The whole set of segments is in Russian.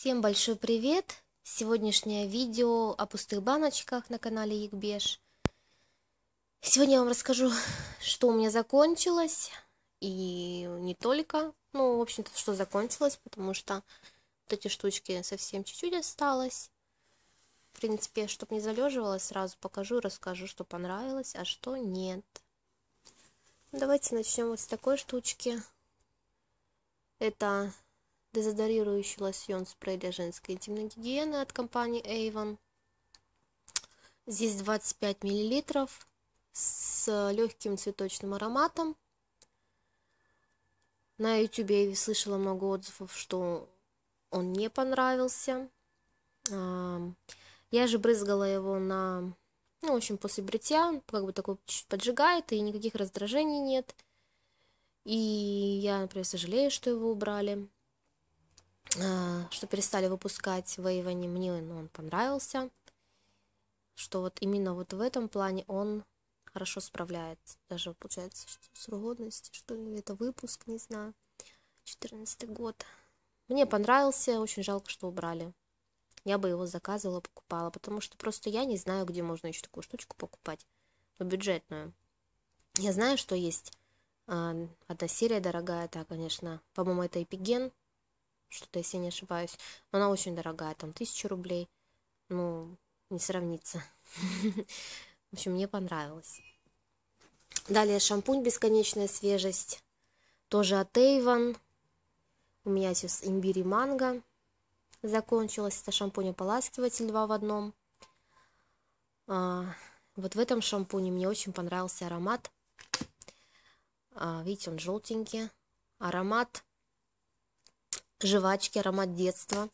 Всем большой привет! Сегодняшнее видео о пустых баночках на канале Якбеш. Сегодня я вам расскажу, что у меня закончилось, и не только, ну, в общем-то, что закончилось, потому что вот эти штучки совсем чуть-чуть осталось. В принципе, чтобы не залеживалось, сразу покажу, расскажу, что понравилось, а что нет. Давайте начнем вот с такой штучки. Это дезодорирующий лосьон спрей для женской интимной гигиены от компании Avon. Здесь 25 мл с легким цветочным ароматом. На YouTube я слышала много отзывов, что он не понравился. Я же брызгала его на... Ну, в общем, после бритья он как бы такой чуть поджигает, и никаких раздражений нет. И я, например, сожалею, что его убрали. А, что перестали выпускать Вейвани, мне он понравился, что вот именно вот в этом плане он хорошо справляется. Даже получается, что срок годности, что ли, это выпуск, не знаю. 14 год. Мне понравился, очень жалко, что убрали. Я бы его заказывала, покупала, потому что просто я не знаю, где можно еще такую штучку покупать, но ну, бюджетную. Я знаю, что есть а, одна серия дорогая, та, конечно, по-моему, это Эпиген, что-то, если я не ошибаюсь. Но она очень дорогая, там, тысяча рублей. Ну, не сравнится. В общем, мне понравилось. Далее шампунь «Бесконечная свежесть». Тоже от Avon. У меня сейчас имбирь и манго. Закончилось это шампунь ополаскиватель два в одном. А, вот в этом шампуне мне очень понравился аромат. А, видите, он желтенький. Аромат жвачки, аромат детства.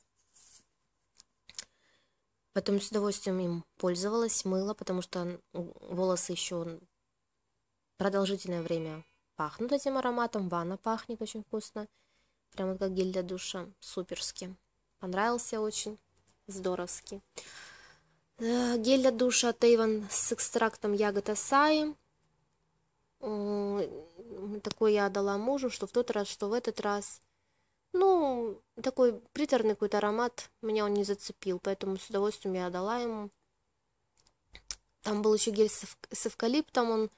Потом с удовольствием им пользовалась, мыло потому что волосы еще продолжительное время пахнут этим ароматом. Ванна пахнет очень вкусно. Прям вот как гель для душа. Суперски. Понравился очень. Здоровски. Э, гель для душа Тейван с экстрактом ягод асаи. Такой я отдала мужу, что в тот раз, что в этот раз – ну, такой приторный какой-то аромат, меня он не зацепил, поэтому с удовольствием я отдала ему. Там был еще гель с эвкалиптом, он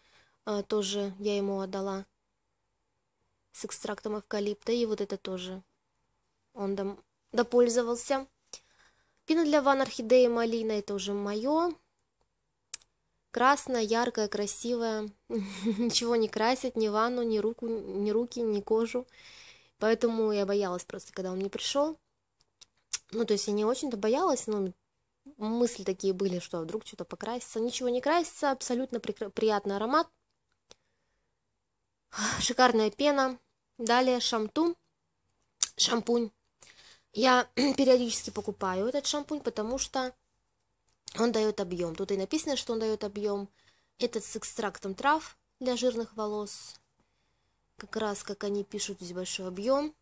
э, тоже я ему отдала. С экстрактом эвкалипта, и вот это тоже он там допользовался. Пена для ванн орхидеи малина, это уже мое. Красная, яркая, красивая. Ничего не красит, ни ванну, ни руку, ни руки, ни кожу. Поэтому я боялась просто, когда он мне пришел. Ну, то есть я не очень-то боялась, но мысли такие были, что вдруг что-то покрасится. Ничего не красится, абсолютно приятный аромат. Шикарная пена. Далее шамтун, шампунь. Я периодически покупаю этот шампунь, потому что он дает объем. Тут и написано, что он дает объем. Этот с экстрактом трав для жирных волос, как раз, как они пишут, здесь большой объем.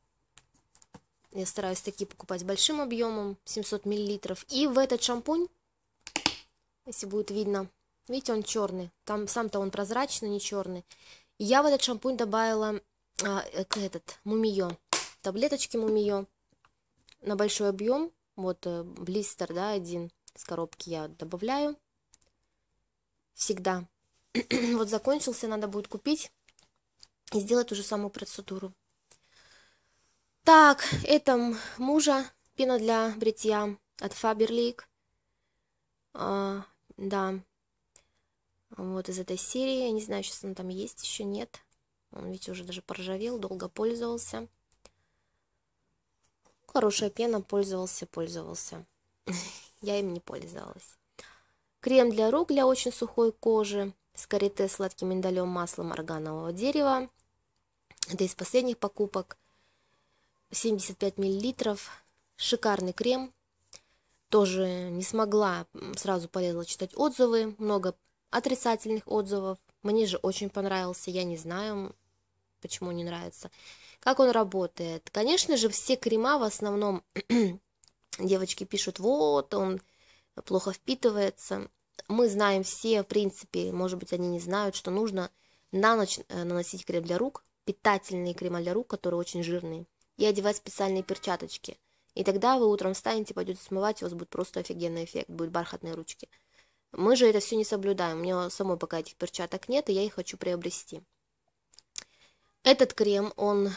Я стараюсь такие покупать большим объемом, 700 миллилитров. И в этот шампунь, если будет видно, видите, он черный. Там сам-то он прозрачный, не черный. я в этот шампунь добавила а, этот, мумиё, таблеточки мумиё на большой объем. Вот э, блистер, да, один с коробки я добавляю. Всегда. вот закончился, надо будет купить и сделать ту же самую процедуру. Так, это мужа, пена для бритья от Faberlic. А, да, вот из этой серии, я не знаю, сейчас она там есть, еще нет. Он ведь уже даже поржавел, долго пользовался. Хорошая пена, пользовался, пользовался. Я им не пользовалась. Крем для рук для очень сухой кожи с карите, сладким миндалем, маслом органового дерева. Это из последних покупок. 75 миллилитров Шикарный крем. Тоже не смогла, сразу полезла читать отзывы. Много отрицательных отзывов. Мне же очень понравился, я не знаю, почему не нравится. Как он работает? Конечно же, все крема в основном девочки пишут, вот он плохо впитывается. Мы знаем все, в принципе, может быть, они не знают, что нужно на ночь э, наносить крем для рук, питательные крема для рук, которые очень жирные, и одевать специальные перчаточки. И тогда вы утром встанете, пойдете смывать, у вас будет просто офигенный эффект, будут бархатные ручки. Мы же это все не соблюдаем, у меня самой пока этих перчаток нет, и я их хочу приобрести. Этот крем, он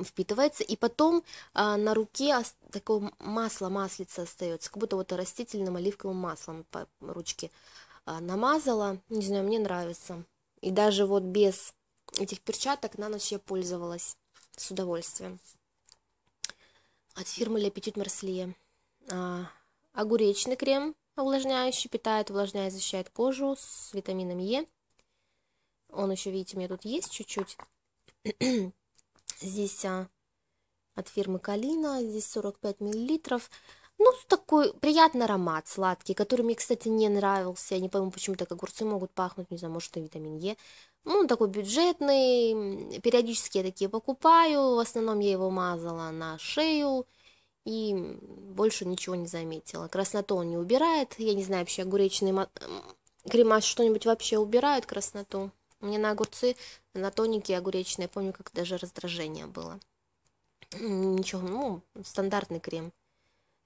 впитывается, и потом а, на руке такое масло, маслица остается, как будто вот растительным оливковым маслом по ручке а, намазала, не знаю, мне нравится. И даже вот без этих перчаток на ночь я пользовалась с удовольствием. От фирмы L'Appetit Mercier. А, огуречный крем увлажняющий, питает, увлажняет, защищает кожу с витамином Е. Он еще, видите, у меня тут есть чуть-чуть. Здесь а, от фирмы Калина, здесь 45 миллилитров. Ну, такой приятный аромат сладкий, который мне, кстати, не нравился. Я не пойму, почему так огурцы могут пахнуть, не знаю, может, это витамин Е. Ну, он такой бюджетный, периодически я такие покупаю. В основном я его мазала на шею и больше ничего не заметила. Красноту он не убирает. Я не знаю, вообще огуречный крема что-нибудь вообще убирают красноту. Мне на огурцы, на тоники огуречные, помню, как даже раздражение было. Ничего, ну, стандартный крем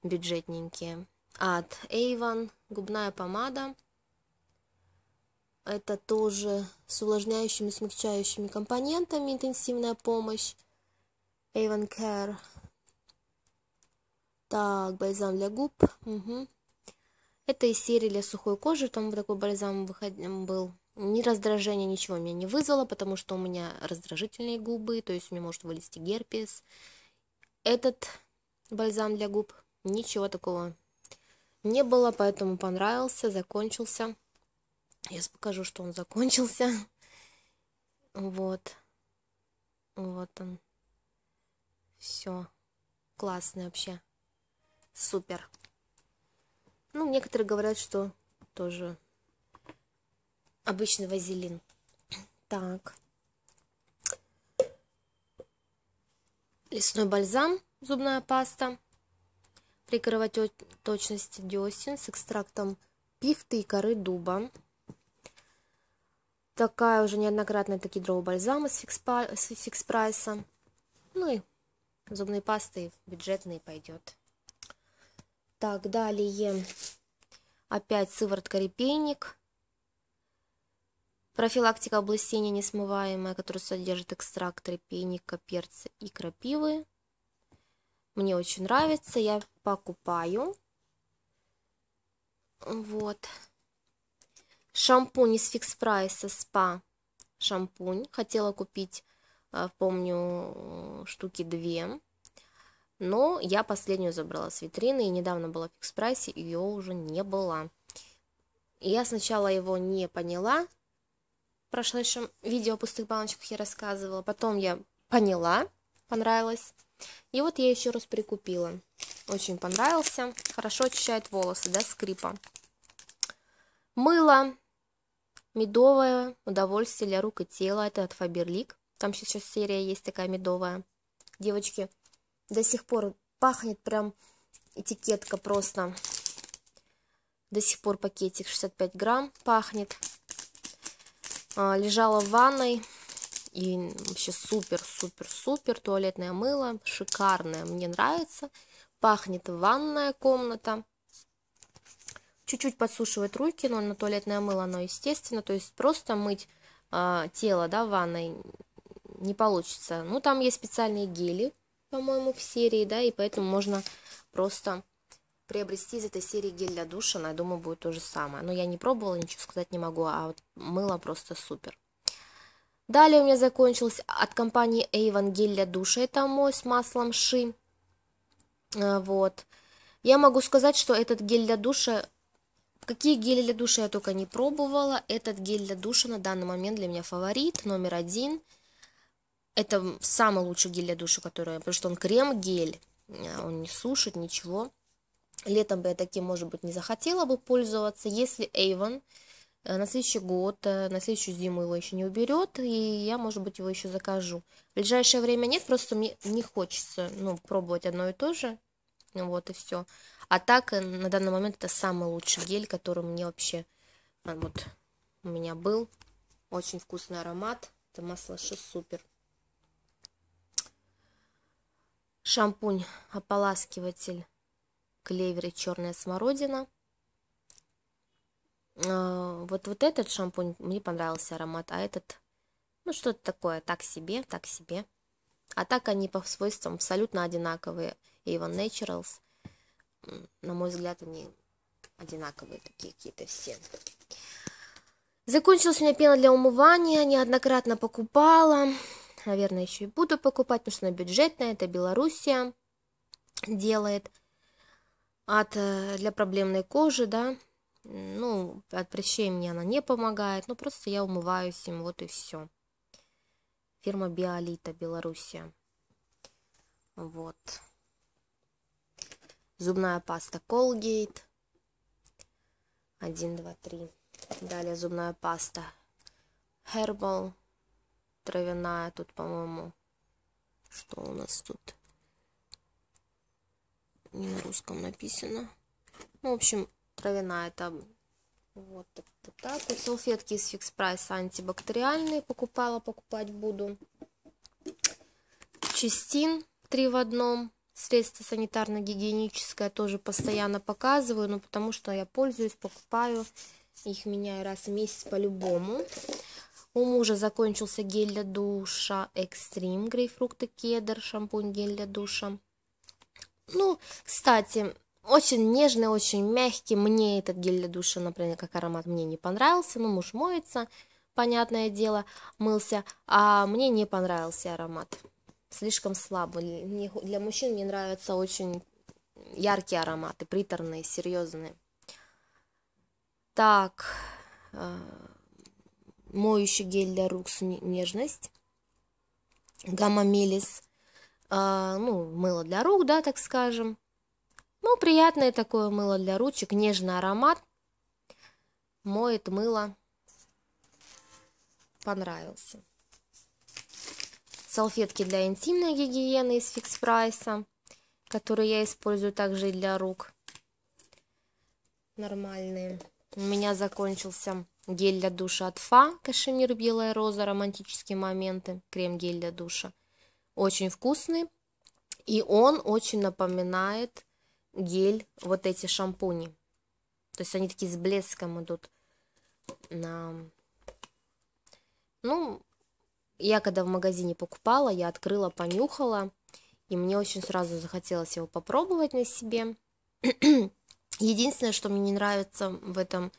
бюджетненькие. От Avon губная помада. Это тоже с увлажняющими, смягчающими компонентами интенсивная помощь. Avon Care. Так, бальзам для губ. Угу. Это из серии для сухой кожи. Там вот такой бальзам был. Ни раздражения, ничего меня не вызвало, потому что у меня раздражительные губы, то есть у меня может вылезти герпес. Этот бальзам для губ ничего такого не было, поэтому понравился, закончился. Я покажу, что он закончился. Вот. Вот он. Все. Классный вообще. Супер. Ну, некоторые говорят, что тоже обычный вазелин. Так. Лесной бальзам, зубная паста при кровоточности десен с экстрактом пихты и коры дуба. Такая уже неоднократная такие дроу-бальзамы с фикс-прайса. Ну и зубной пастой бюджетный пойдет. Так, далее опять сыворотка репейник. Профилактика облысения несмываемая, которая содержит экстракт репейника, перца и крапивы. Мне очень нравится, я покупаю. Вот. Шампунь из фикс прайса спа. Шампунь. Хотела купить, э, помню, штуки две. Но я последнюю забрала с витрины, и недавно была в фикс прайсе, ее уже не было. Я сначала его не поняла. В прошлом видео о пустых баночках я рассказывала. Потом я поняла, понравилось. И вот я еще раз прикупила. Очень понравился. Хорошо очищает волосы, да, скрипа. Мыло медовое, удовольствие для рук и тела. Это от Faberlic. Там сейчас серия есть такая медовая. Девочки, до сих пор пахнет прям этикетка просто. До сих пор пакетик 65 грамм пахнет. А, лежала в ванной, и вообще супер-супер-супер туалетное мыло, шикарное, мне нравится. Пахнет ванная комната. Чуть-чуть подсушивает руки, но на туалетное мыло оно естественно, то есть просто мыть э, тело, да, ванной не получится. Ну, там есть специальные гели, по-моему, в серии, да, и поэтому можно просто приобрести из этой серии гель для душа, но я думаю, будет то же самое. Но я не пробовала, ничего сказать не могу, а вот мыло просто супер. Далее у меня закончился от компании Avon гель для душа, это мой с маслом ши. Э, вот. Я могу сказать, что этот гель для душа, какие гели для душа я только не пробовала, этот гель для душа на данный момент для меня фаворит, номер один. Это самый лучший гель для душа, который, потому что он крем-гель, э, он не сушит ничего. Летом бы я таким, может быть, не захотела бы пользоваться, если Avon Э, на следующий год, э, на следующую зиму его еще не уберет, и я, может быть, его еще закажу. В ближайшее время нет, просто мне не хочется, ну, пробовать одно и то же, вот и все. А так, э, на данный момент это самый лучший гель, который мне вообще, вот, у меня был. Очень вкусный аромат, это масло 6 супер. Шампунь, ополаскиватель, клевер и черная смородина – а, вот, вот этот шампунь, мне понравился аромат, а этот, ну, что-то такое, так себе, так себе. А так они по свойствам абсолютно одинаковые. Avon Naturals, на мой взгляд, они одинаковые такие какие-то все. Закончилась у меня пена для умывания, неоднократно покупала. Наверное, еще и буду покупать, потому что она бюджетная, это Белоруссия делает. От, э, для проблемной кожи, да, ну, от прыщей мне она не помогает, Ну просто я умываюсь им, вот и все. Фирма Биолита, Белоруссия. Вот. Зубная паста Колгейт. Один, два, три. Далее зубная паста Herbal. Травяная тут, по-моему. Что у нас тут? Не на русском написано. Ну, в общем, травяная там. Вот, вот, вот так вот. Салфетки из фикс прайса антибактериальные покупала, покупать буду. Чистин 3 в одном. Средство санитарно-гигиеническое тоже постоянно показываю, но ну, потому что я пользуюсь, покупаю. Их меняю раз в месяц по-любому. У мужа закончился гель для душа Экстрим, грейпфрукты, кедр, шампунь, гель для душа. Ну, кстати, очень нежный, очень мягкий. Мне этот гель для душа, например, как аромат, мне не понравился. Ну, муж моется, понятное дело, мылся. А мне не понравился аромат. Слишком слабый. для мужчин мне нравятся очень яркие ароматы, приторные, серьезные. Так, э, моющий гель для рук с нежность. Гамма мелис. Э, ну, мыло для рук, да, так скажем ну, приятное такое мыло для ручек, нежный аромат. Моет мыло. Понравился. Салфетки для интимной гигиены из фикс прайса, которые я использую также и для рук. Нормальные. У меня закончился гель для душа от Фа, кашемир белая роза, романтические моменты, крем-гель для душа. Очень вкусный, и он очень напоминает гель, вот эти шампуни. То есть они такие с блеском идут. На... Ну, я когда в магазине покупала, я открыла, понюхала, и мне очень сразу захотелось его попробовать на себе. Единственное, что мне не нравится в этом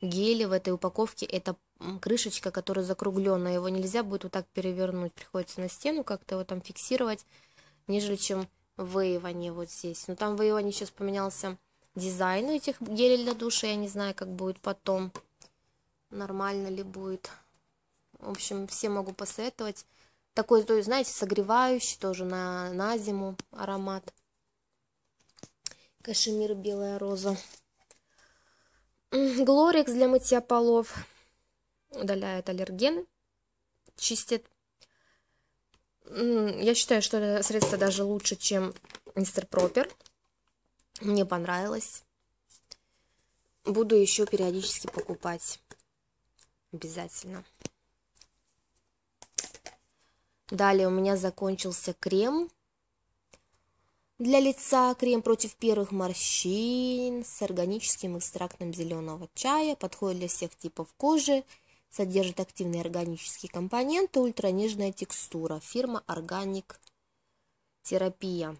геле, в этой упаковке, это крышечка, которая закругленная. Его нельзя будет вот так перевернуть. Приходится на стену как-то его там фиксировать, нежели чем в вот здесь. Но ну, там в сейчас поменялся дизайн у этих гелей для душа. Я не знаю, как будет потом. Нормально ли будет. В общем, все могу посоветовать. Такой, то есть, знаете, согревающий тоже на, на зиму аромат. Кашемир белая роза. Глорикс для мытья полов. Удаляет аллерген, Чистит я считаю, что это средство даже лучше, чем мистер Пропер. Мне понравилось. Буду еще периодически покупать. Обязательно. Далее у меня закончился крем для лица. Крем против первых морщин с органическим экстрактом зеленого чая. Подходит для всех типов кожи. Содержит активные органические компоненты, ультранежная текстура. Фирма Органик Терапия.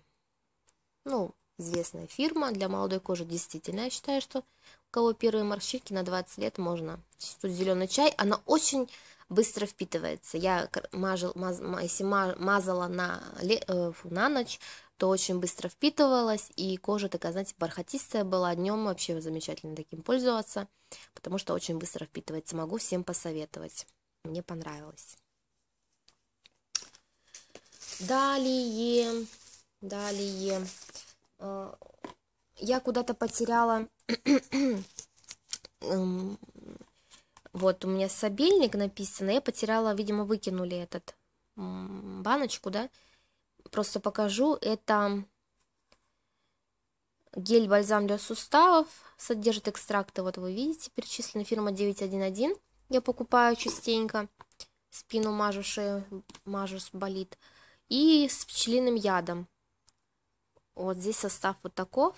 Ну, известная фирма для молодой кожи. Действительно, я считаю, что у кого первые морщинки на 20 лет можно. Тут зеленый чай, она очень быстро впитывается. Я мажил, маз, если мазала на, э, на ночь, то очень быстро впитывалась, и кожа такая, знаете, бархатистая была. Днем вообще замечательно таким пользоваться, потому что очень быстро впитывается. Могу всем посоветовать. Мне понравилось. Далее, далее. Э, я куда-то потеряла... Эм, вот, у меня сабельник написано. Я потеряла, видимо, выкинули этот баночку, да, просто покажу. Это гель-бальзам для суставов, содержит экстракты, вот вы видите, перечислена фирма 911. Я покупаю частенько, спину мажу, шею мажу, болит. И с пчелиным ядом. Вот здесь состав вот таков.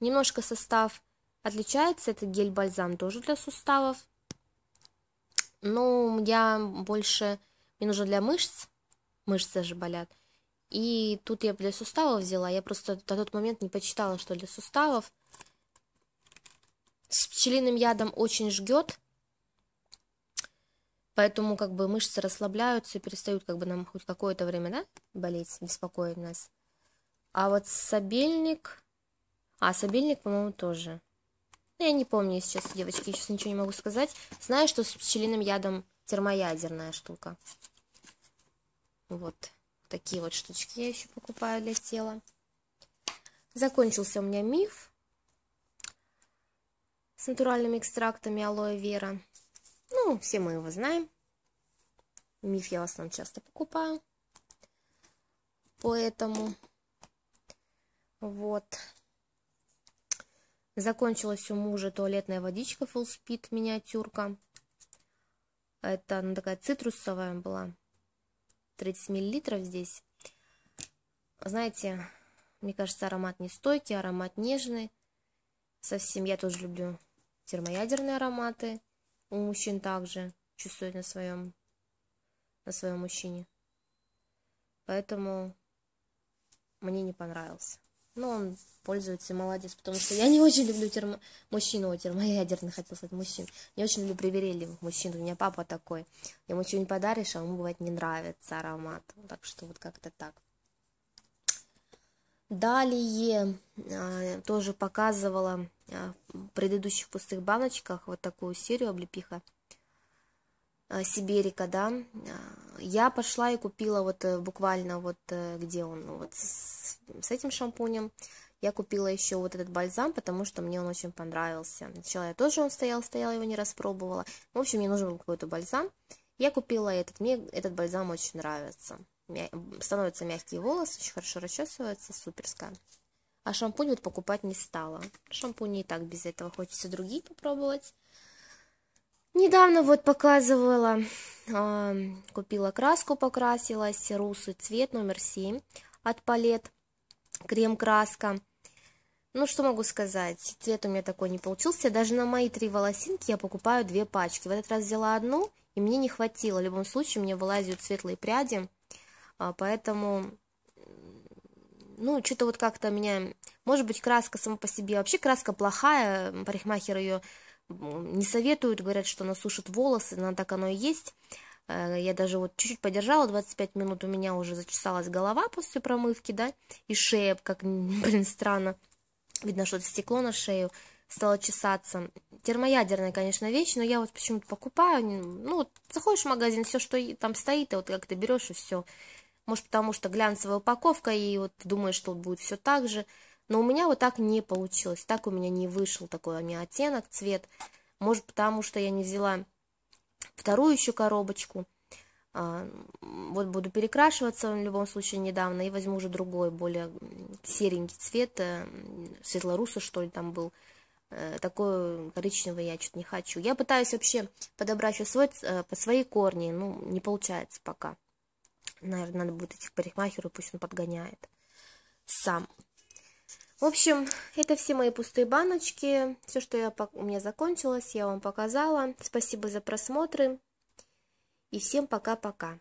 Немножко состав отличается, это гель-бальзам тоже для суставов. Но ну, я больше, мне нужно для мышц, мышцы же болят. И тут я для суставов взяла. Я просто на тот момент не почитала, что для суставов. С пчелиным ядом очень жгет. Поэтому как бы мышцы расслабляются и перестают как бы нам хоть какое-то время, да, болеть, беспокоить нас. А вот сабельник... А, сабельник, по-моему, тоже. Ну, я не помню сейчас, девочки, сейчас ничего не могу сказать. Знаю, что с пчелиным ядом термоядерная штука. Вот такие вот штучки я еще покупаю для тела. Закончился у меня миф с натуральными экстрактами алоэ вера. Ну, все мы его знаем. Миф я в основном часто покупаю. Поэтому вот. Закончилась у мужа туалетная водичка Full Speed миниатюрка. Это она ну, такая цитрусовая была. 30 миллилитров здесь. Знаете, мне кажется, аромат нестойкий, аромат нежный. Совсем я тоже люблю термоядерные ароматы. У мужчин также чувствуют на своем, на своем мужчине. Поэтому мне не понравился. Ну, он пользуется, молодец, потому что я не очень люблю термо... мужчину термоядерных, хотел сказать, мужчин. Не очень люблю привередливых мужчин, у меня папа такой. Ему что-нибудь подаришь, а ему, бывает, не нравится аромат. Так что вот как-то так. Далее а, тоже показывала а, в предыдущих пустых баночках вот такую серию облепиха Э, Сибирика, да, э, я пошла и купила вот э, буквально вот где он, ну, вот с, с этим шампунем, я купила еще вот этот бальзам, потому что мне он очень понравился. Сначала я тоже он стоял, стоял, его не распробовала. В общем, мне нужен был какой-то бальзам. Я купила этот, мне этот бальзам очень нравится. Мя... Становятся мягкие волосы, очень хорошо расчесывается, суперская. А шампунь вот покупать не стала. Шампунь и так без этого, хочется другие попробовать. Недавно вот показывала, а, купила краску, покрасилась, русый цвет номер 7 от палет, крем-краска. Ну, что могу сказать, цвет у меня такой не получился, даже на мои три волосинки я покупаю две пачки. В этот раз взяла одну, и мне не хватило, в любом случае мне вылазят светлые пряди, а, поэтому, ну, что-то вот как-то меня, может быть, краска сама по себе, вообще краска плохая, парикмахер ее не советуют, говорят, что она сушит волосы, но так оно и есть. Э, я даже вот чуть-чуть подержала, 25 минут у меня уже зачесалась голова после промывки, да, и шея, как, блин, странно. Видно, что-то стекло на шею стало чесаться. Термоядерная, конечно, вещь, но я вот почему-то покупаю. Ну, вот заходишь в магазин, все, что там стоит, и вот как ты берешь, и все. Может, потому что глянцевая упаковка, и вот думаешь, что будет все так же. Но у меня вот так не получилось, так у меня не вышел такой у меня оттенок, цвет. Может, потому что я не взяла вторую еще коробочку. А, вот буду перекрашиваться в любом случае недавно и возьму уже другой, более серенький цвет, э, светлорусый, что ли, там был. Э, такой коричневый я что-то не хочу. Я пытаюсь вообще подобрать еще свой, э, под свои корни, ну, не получается пока. Наверное, надо будет идти к парикмахеру, пусть он подгоняет сам. В общем, это все мои пустые баночки. Все, что я, у меня закончилось, я вам показала. Спасибо за просмотры. И всем пока-пока.